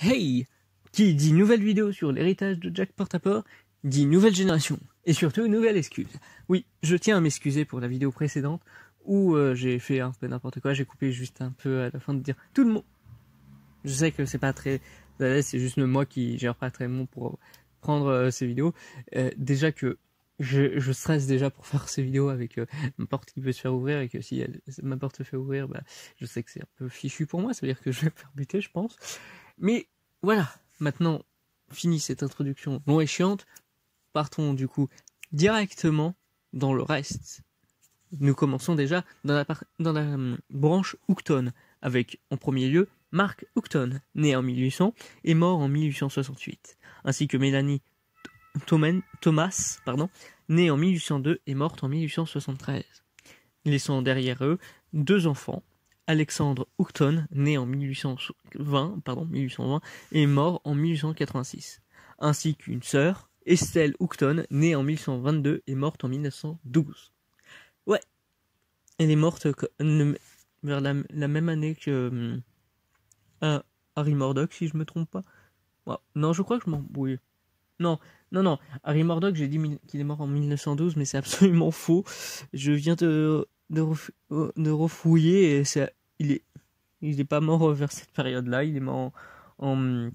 Hey Qui dit nouvelle vidéo sur l'héritage de Jack Portaport dit nouvelle génération. Et surtout, nouvelle excuse. Oui, je tiens à m'excuser pour la vidéo précédente où euh, j'ai fait un peu n'importe quoi, j'ai coupé juste un peu à la fin de dire tout le monde. Je sais que c'est pas très c'est juste moi qui gère pas très bon pour prendre euh, ces vidéos. Euh, déjà que je, stresse déjà pour faire ces vidéos avec ma porte qui peut se faire ouvrir et que si ma porte se fait ouvrir, bah, je sais que c'est un peu fichu pour moi, ça veut dire que je vais me faire buter, je pense. Mais voilà, maintenant, finie cette introduction longue et chiante. Partons du coup directement dans le reste. Nous commençons déjà dans la, dans la hum, branche Houghton, avec en premier lieu Mark Houghton, né en 1800 et mort en 1868, ainsi que Mélanie Thomas, pardon, née en 1802 et morte en 1873, laissant derrière eux deux enfants, Alexandre Houghton, né en 1820, pardon, 1820 et mort en 1886, ainsi qu'une sœur, Estelle Houghton, née en 1822 et morte en 1912. Ouais, elle est morte vers la, même année que euh, euh, Harry Mordock si je me trompe pas. Non, je crois que je m'en m'embrouille. Non, non, non. Harry Mordock, j'ai dit qu'il est mort en 1912, mais c'est absolument faux. Je viens de, de euh, refouiller et c'est il est n'est pas mort euh, vers cette période-là, il est mort en,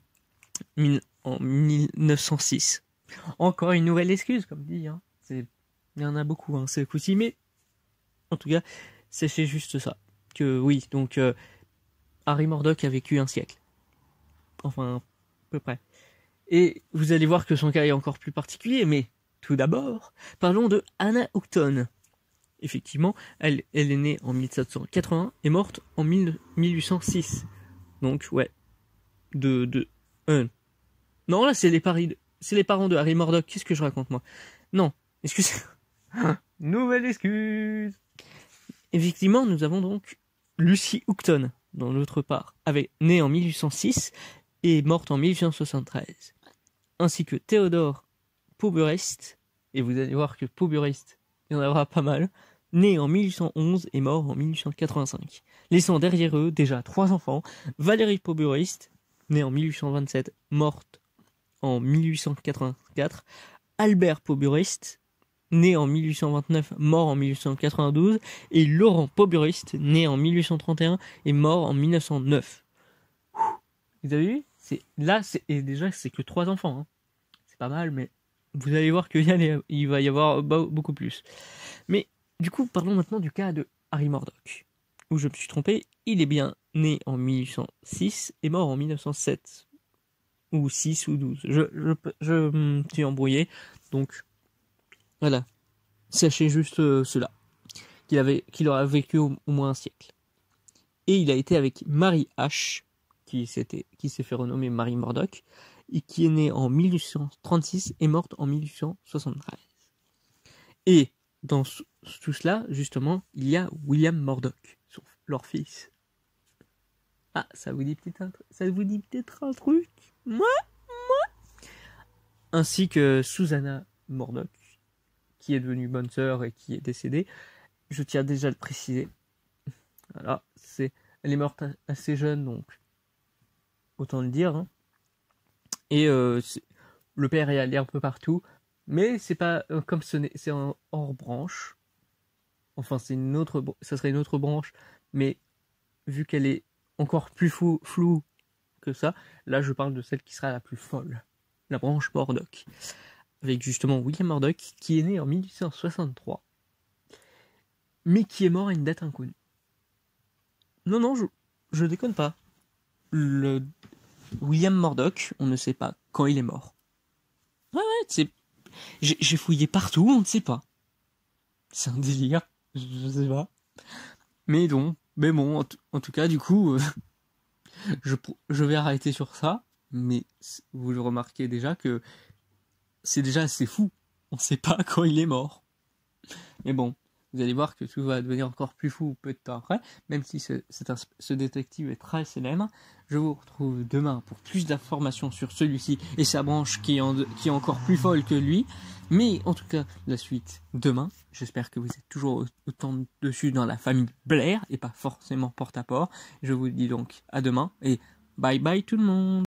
1906. Encore une nouvelle excuse, comme dit. Hein. Il y en a beaucoup, hein, c'est coup-ci, mais en tout cas, c'est juste ça. Que oui, donc euh, Harry Murdoch a vécu un siècle. Enfin, à peu près. Et vous allez voir que son cas est encore plus particulier, mais tout d'abord, parlons de Anna Houghton effectivement, elle, elle est née en 1780 et morte en 1806. Donc, ouais. De. de Non, là, c'est les, paris c'est les parents de Harry Murdoch. Qu'est-ce que je raconte, moi Non, excuse. Nouvelle excuse Effectivement, nous avons donc Lucy Houghton, dans l'autre part, avait née en 1806 et morte en 1873, ainsi que Théodore Poberest, et vous allez voir que Poberest, il y en aura pas mal, né en 1811 et mort en 1885, laissant derrière eux déjà trois enfants, Valérie Poburiste, née en 1827, morte en 1884, Albert Poburiste, né en 1829, mort en 1892, et Laurent Poburiste, né en 1831 et mort en 1909. Vous avez vu c'est, Là, c'est, déjà, c'est que trois enfants. Hein. C'est pas mal, mais vous allez voir qu'il y il va y avoir beaucoup plus. Mais du coup, parlons maintenant du cas de Harry Murdoch. Où je me suis trompé, il est bien né en 1806 et mort en 1907. Ou 6 ou 12. Je, me suis hum, embrouillé. Donc, voilà. Sachez juste euh, cela. Qu'il avait, aura vécu au, moins un siècle. Et il a été avec Marie H, qui, qui s'est fait renommer Marie Murdoch, et qui est née en 1836 et morte en 1873. Et dans tout cela, justement, il y a William Murdoch, leur fils. Ah, ça vous dit peut-être un, ça vous dit peut-être un truc Moi Moi Ainsi que Susanna Murdoch, qui est devenue bonne sœur et qui est décédée. Je tiens déjà à le préciser. Voilà, c'est, elle est morte assez jeune, donc autant le dire. Hein. Et euh, le père est allé un peu partout. Mais c'est pas euh, comme ce n'est. c'est un hors branche. Enfin, c'est une autre, ça serait une autre branche, mais vu qu'elle est encore plus fou, floue que ça, là je parle de celle qui sera la plus folle, la branche Mordoc. avec justement William Mordoc qui est né en 1863, mais qui est mort à une date inconnue. Non, non, je, déconne pas. Le William Mordoc, on ne sait pas quand il est mort. Ouais, ouais, c'est j'ai fouillé partout, on ne sait pas. C'est un délire, je ne sais pas. Mais mais bon, en, tout cas, du coup, euh, je, je vais arrêter sur ça. Mais vous le remarquez déjà que c'est déjà assez fou. On ne sait pas quand il est mort. Mais bon vous allez voir que tout va devenir encore plus fou peu de temps après, même si ce, détective est très célèbre. Je vous retrouve demain pour plus d'informations sur celui-ci et sa branche qui qui est encore plus folle que lui. Mais en tout cas, la suite demain. J'espère que vous êtes toujours autant dessus dans la famille Blair et pas forcément porte à porte. Je vous dis donc à demain et bye bye tout le monde.